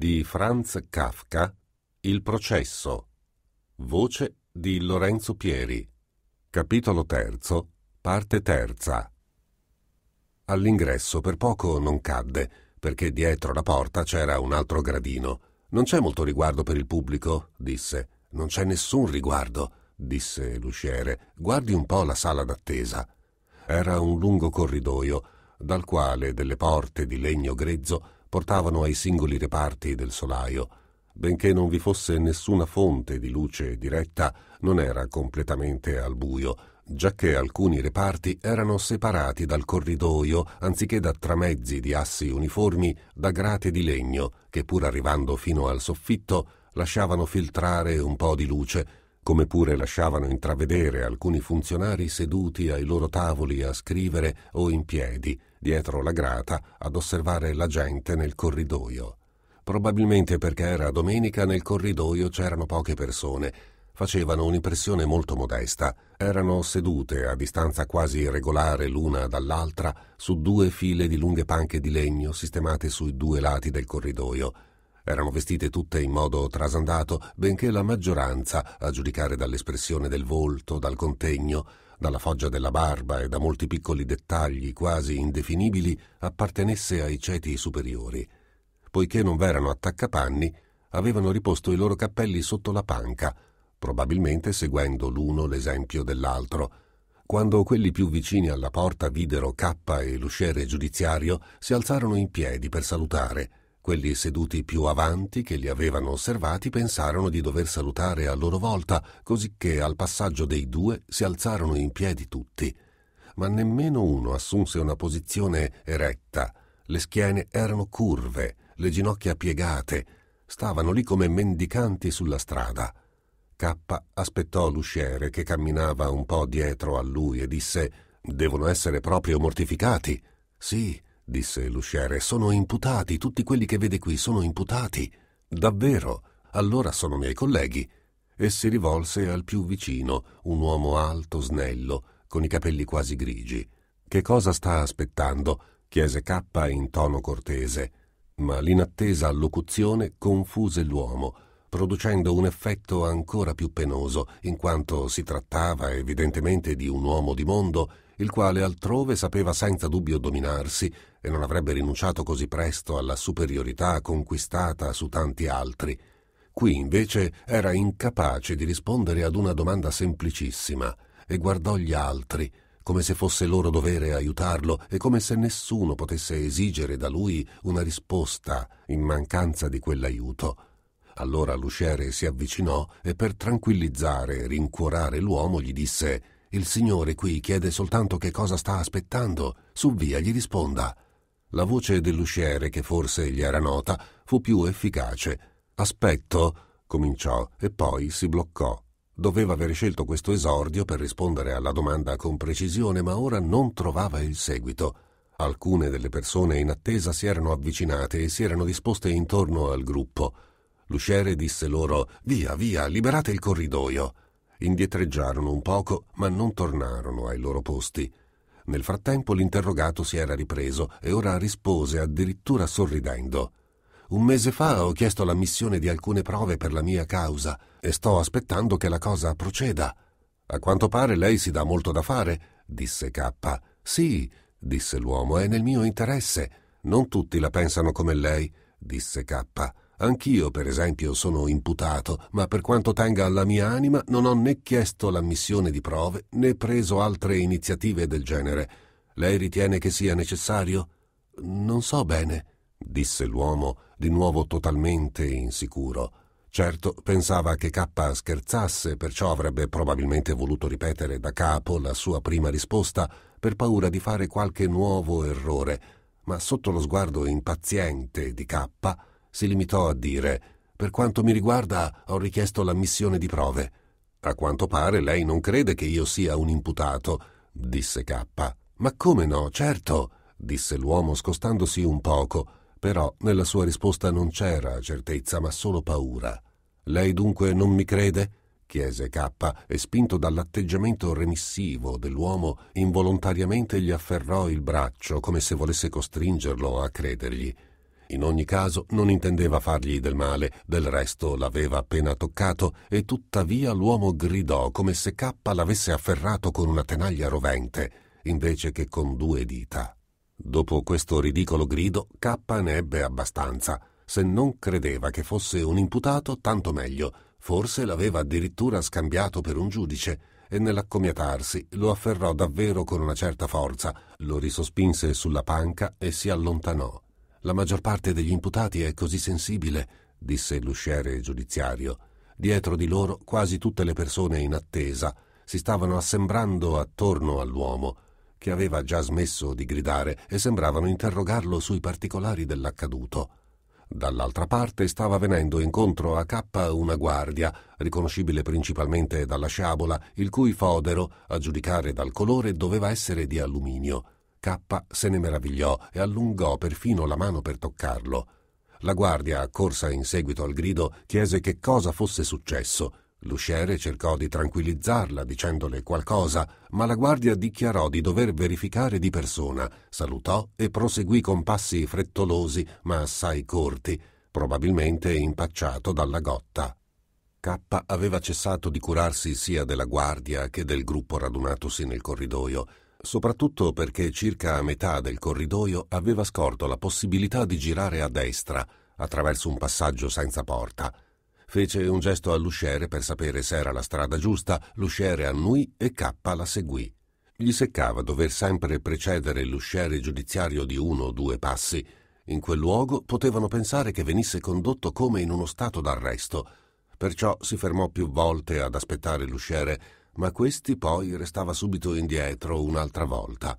di Franz Kafka Il processo. Voce di Lorenzo Pieri. Capitolo terzo, parte terza. All'ingresso per poco non cadde, perché dietro la porta c'era un altro gradino. Non c'è molto riguardo per il pubblico, disse. Non c'è nessun riguardo, disse l'usciere. Guardi un po' la sala d'attesa. Era un lungo corridoio, dal quale delle porte di legno grezzo portavano ai singoli reparti del solaio. Benché non vi fosse nessuna fonte di luce diretta, non era completamente al buio, giacché alcuni reparti erano separati dal corridoio, anziché da tramezzi di assi uniformi, da grate di legno, che pur arrivando fino al soffitto lasciavano filtrare un po' di luce come pure lasciavano intravedere alcuni funzionari seduti ai loro tavoli a scrivere o in piedi, dietro la grata, ad osservare la gente nel corridoio. Probabilmente perché era domenica nel corridoio c'erano poche persone, facevano un'impressione molto modesta, erano sedute a distanza quasi regolare l'una dall'altra su due file di lunghe panche di legno sistemate sui due lati del corridoio, erano vestite tutte in modo trasandato, benché la maggioranza, a giudicare dall'espressione del volto, dal contegno, dalla foggia della barba e da molti piccoli dettagli quasi indefinibili, appartenesse ai ceti superiori. Poiché non v'erano attaccapanni, avevano riposto i loro cappelli sotto la panca, probabilmente seguendo l'uno l'esempio dell'altro. Quando quelli più vicini alla porta videro K e l'usciere giudiziario, si alzarono in piedi per salutare quelli seduti più avanti, che li avevano osservati, pensarono di dover salutare a loro volta, cosicché al passaggio dei due si alzarono in piedi tutti. Ma nemmeno uno assunse una posizione eretta. Le schiene erano curve, le ginocchia piegate. Stavano lì come mendicanti sulla strada. K aspettò l'usciere che camminava un po' dietro a lui e disse: Devono essere proprio mortificati. Sì, disse l'usciere, sono imputati, tutti quelli che vede qui sono imputati. Davvero? Allora sono miei colleghi. E si rivolse al più vicino, un uomo alto, snello, con i capelli quasi grigi. Che cosa sta aspettando? chiese K in tono cortese. Ma l'inattesa allocuzione confuse l'uomo, producendo un effetto ancora più penoso, in quanto si trattava evidentemente di un uomo di mondo il quale altrove sapeva senza dubbio dominarsi e non avrebbe rinunciato così presto alla superiorità conquistata su tanti altri. Qui invece era incapace di rispondere ad una domanda semplicissima e guardò gli altri, come se fosse loro dovere aiutarlo e come se nessuno potesse esigere da lui una risposta in mancanza di quell'aiuto. Allora l'usciere si avvicinò e per tranquillizzare e rincuorare l'uomo gli disse il Signore qui chiede soltanto che cosa sta aspettando, su via gli risponda. La voce dell'usciere, che forse gli era nota, fu più efficace. Aspetto, cominciò, e poi si bloccò. Doveva aver scelto questo esordio per rispondere alla domanda con precisione, ma ora non trovava il seguito. Alcune delle persone in attesa si erano avvicinate e si erano disposte intorno al gruppo. L'usciere disse loro Via, via, liberate il corridoio indietreggiarono un poco, ma non tornarono ai loro posti. Nel frattempo l'interrogato si era ripreso e ora rispose addirittura sorridendo. Un mese fa ho chiesto l'ammissione di alcune prove per la mia causa e sto aspettando che la cosa proceda. A quanto pare lei si dà molto da fare, disse K. Sì, disse l'uomo, è nel mio interesse. Non tutti la pensano come lei, disse K. Anch'io, per esempio, sono imputato, ma per quanto tenga alla mia anima non ho né chiesto l'ammissione di prove né preso altre iniziative del genere. Lei ritiene che sia necessario? Non so bene, disse l'uomo, di nuovo totalmente insicuro. Certo, pensava che K scherzasse, perciò avrebbe probabilmente voluto ripetere da capo la sua prima risposta per paura di fare qualche nuovo errore, ma sotto lo sguardo impaziente di K si limitò a dire Per quanto mi riguarda ho richiesto l'ammissione di prove. A quanto pare lei non crede che io sia un imputato, disse K. Ma come no, certo, disse l'uomo scostandosi un poco, però nella sua risposta non c'era certezza ma solo paura. Lei dunque non mi crede? chiese K e spinto dall'atteggiamento remissivo dell'uomo involontariamente gli afferrò il braccio come se volesse costringerlo a credergli. In ogni caso non intendeva fargli del male, del resto l'aveva appena toccato e tuttavia l'uomo gridò come se K l'avesse afferrato con una tenaglia rovente, invece che con due dita. Dopo questo ridicolo grido, K ne ebbe abbastanza. Se non credeva che fosse un imputato, tanto meglio. Forse l'aveva addirittura scambiato per un giudice e nell'accomiatarsi lo afferrò davvero con una certa forza, lo risospinse sulla panca e si allontanò la maggior parte degli imputati è così sensibile, disse l'usciere giudiziario. Dietro di loro quasi tutte le persone in attesa si stavano assembrando attorno all'uomo, che aveva già smesso di gridare e sembravano interrogarlo sui particolari dell'accaduto. Dall'altra parte stava venendo incontro a K una guardia, riconoscibile principalmente dalla sciabola, il cui fodero, a giudicare dal colore, doveva essere di alluminio. K se ne meravigliò e allungò perfino la mano per toccarlo. La guardia, accorsa in seguito al grido, chiese che cosa fosse successo. L'usciere cercò di tranquillizzarla dicendole qualcosa, ma la guardia dichiarò di dover verificare di persona, salutò e proseguì con passi frettolosi ma assai corti, probabilmente impacciato dalla gotta. K aveva cessato di curarsi sia della guardia che del gruppo radunatosi nel corridoio soprattutto perché circa a metà del corridoio aveva scorto la possibilità di girare a destra, attraverso un passaggio senza porta. Fece un gesto all'usciere per sapere se era la strada giusta, l'usciere annui e K la seguì. Gli seccava dover sempre precedere l'usciere giudiziario di uno o due passi. In quel luogo potevano pensare che venisse condotto come in uno stato d'arresto. Perciò si fermò più volte ad aspettare l'usciere ma questi poi restava subito indietro un'altra volta.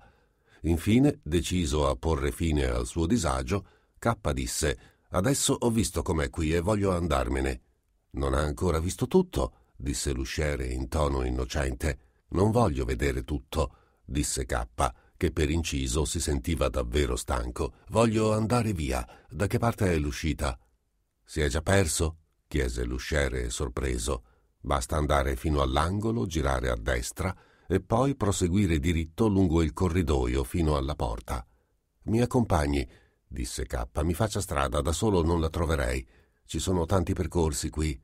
Infine, deciso a porre fine al suo disagio, K disse Adesso ho visto com'è qui e voglio andarmene. Non ha ancora visto tutto, disse l'usciere in tono innocente. Non voglio vedere tutto, disse K, che per inciso si sentiva davvero stanco. Voglio andare via. Da che parte è l'uscita? Si è già perso? chiese l'usciere sorpreso. Basta andare fino all'angolo, girare a destra e poi proseguire diritto lungo il corridoio fino alla porta. Mi accompagni, disse K. Mi faccia strada, da solo non la troverei. Ci sono tanti percorsi qui.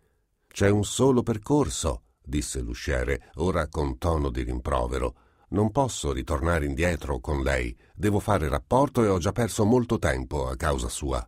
C'è un solo percorso, disse l'usciere, ora con tono di rimprovero. Non posso ritornare indietro con lei. Devo fare rapporto e ho già perso molto tempo a causa sua.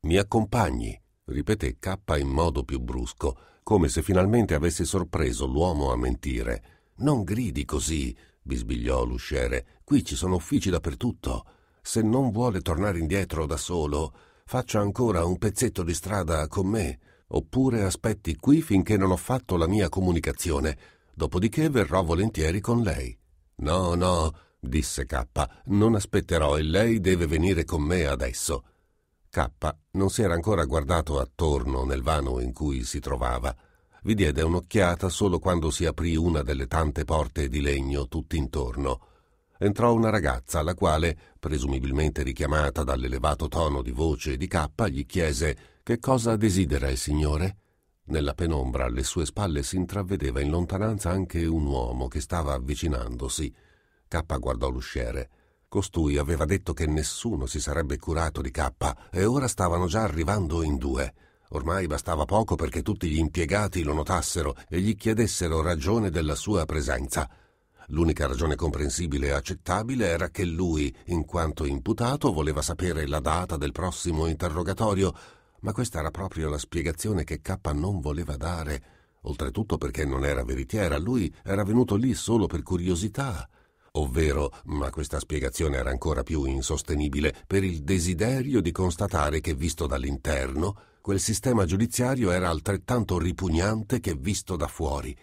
Mi accompagni, ripeté K in modo più brusco, come se finalmente avesse sorpreso l'uomo a mentire. Non gridi così, bisbigliò l'usciere. Qui ci sono uffici dappertutto. Se non vuole tornare indietro da solo, faccia ancora un pezzetto di strada con me, oppure aspetti qui finché non ho fatto la mia comunicazione, dopodiché verrò volentieri con lei. No, no, disse K, non aspetterò e lei deve venire con me adesso. K non si era ancora guardato attorno nel vano in cui si trovava. Vi diede un'occhiata solo quando si aprì una delle tante porte di legno tutt'intorno. Entrò una ragazza, la quale, presumibilmente richiamata dall'elevato tono di voce di K, gli chiese Che cosa desidera il signore? Nella penombra alle sue spalle si intravedeva in lontananza anche un uomo che stava avvicinandosi. K guardò l'usciere. Costui aveva detto che nessuno si sarebbe curato di K e ora stavano già arrivando in due. Ormai bastava poco perché tutti gli impiegati lo notassero e gli chiedessero ragione della sua presenza. L'unica ragione comprensibile e accettabile era che lui, in quanto imputato, voleva sapere la data del prossimo interrogatorio, ma questa era proprio la spiegazione che K non voleva dare, oltretutto perché non era veritiera, lui era venuto lì solo per curiosità ovvero, ma questa spiegazione era ancora più insostenibile, per il desiderio di constatare che visto dall'interno, quel sistema giudiziario era altrettanto ripugnante che visto da fuori.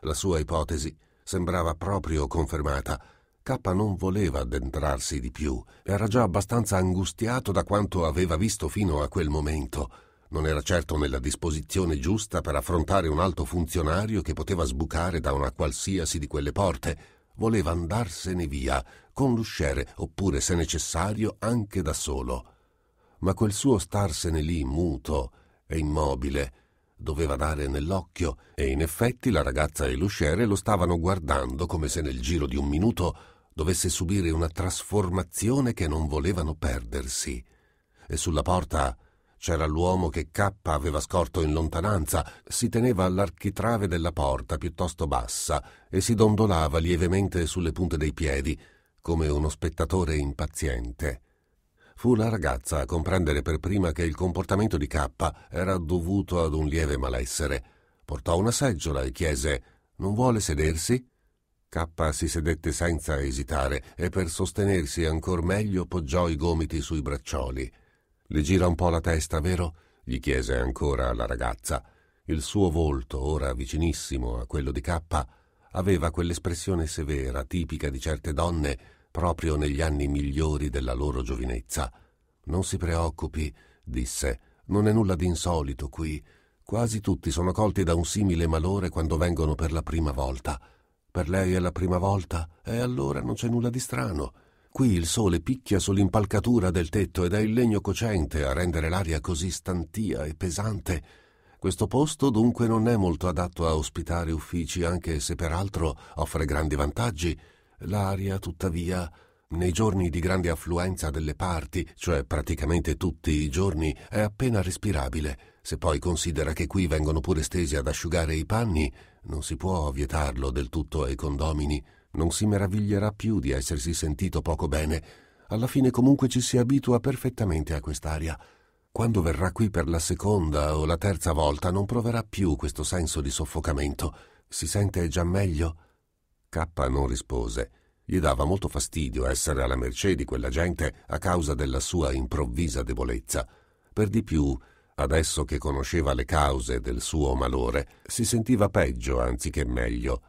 La sua ipotesi sembrava proprio confermata. K non voleva addentrarsi di più, era già abbastanza angustiato da quanto aveva visto fino a quel momento non era certo nella disposizione giusta per affrontare un alto funzionario che poteva sbucare da una qualsiasi di quelle porte, voleva andarsene via, con l'usciere, oppure, se necessario, anche da solo. Ma quel suo starsene lì, muto e immobile, doveva dare nell'occhio, e in effetti la ragazza e l'usciere lo stavano guardando come se nel giro di un minuto dovesse subire una trasformazione che non volevano perdersi. E sulla porta c'era l'uomo che K aveva scorto in lontananza, si teneva all'architrave della porta piuttosto bassa e si dondolava lievemente sulle punte dei piedi, come uno spettatore impaziente. Fu la ragazza a comprendere per prima che il comportamento di K era dovuto ad un lieve malessere. Portò una seggiola e chiese Non vuole sedersi? K si sedette senza esitare e per sostenersi ancor meglio poggiò i gomiti sui braccioli. Le gira un po' la testa, vero? gli chiese ancora la ragazza. Il suo volto, ora vicinissimo a quello di K, aveva quell'espressione severa tipica di certe donne proprio negli anni migliori della loro giovinezza. Non si preoccupi, disse, non è nulla di insolito qui. Quasi tutti sono colti da un simile malore quando vengono per la prima volta. Per lei è la prima volta, e eh, allora non c'è nulla di strano. Qui il sole picchia sull'impalcatura del tetto ed è il legno cocente a rendere l'aria così stantia e pesante. Questo posto dunque non è molto adatto a ospitare uffici, anche se peraltro offre grandi vantaggi. L'aria, tuttavia, nei giorni di grande affluenza delle parti, cioè praticamente tutti i giorni, è appena respirabile. Se poi considera che qui vengono pure stesi ad asciugare i panni, non si può vietarlo del tutto ai condomini non si meraviglierà più di essersi sentito poco bene. Alla fine comunque ci si abitua perfettamente a quest'aria. Quando verrà qui per la seconda o la terza volta non proverà più questo senso di soffocamento. Si sente già meglio? K non rispose. Gli dava molto fastidio essere alla mercé di quella gente a causa della sua improvvisa debolezza. Per di più, adesso che conosceva le cause del suo malore, si sentiva peggio anziché meglio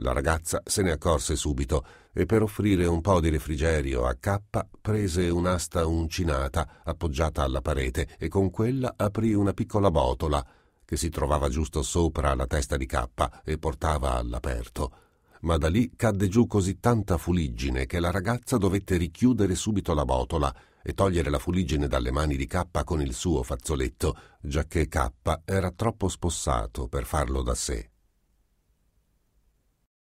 la ragazza se ne accorse subito e per offrire un po' di refrigerio a K prese un'asta uncinata appoggiata alla parete e con quella aprì una piccola botola che si trovava giusto sopra la testa di K e portava all'aperto. Ma da lì cadde giù così tanta fuliggine che la ragazza dovette richiudere subito la botola e togliere la fuliggine dalle mani di K con il suo fazzoletto, giacché K era troppo spossato per farlo da sé.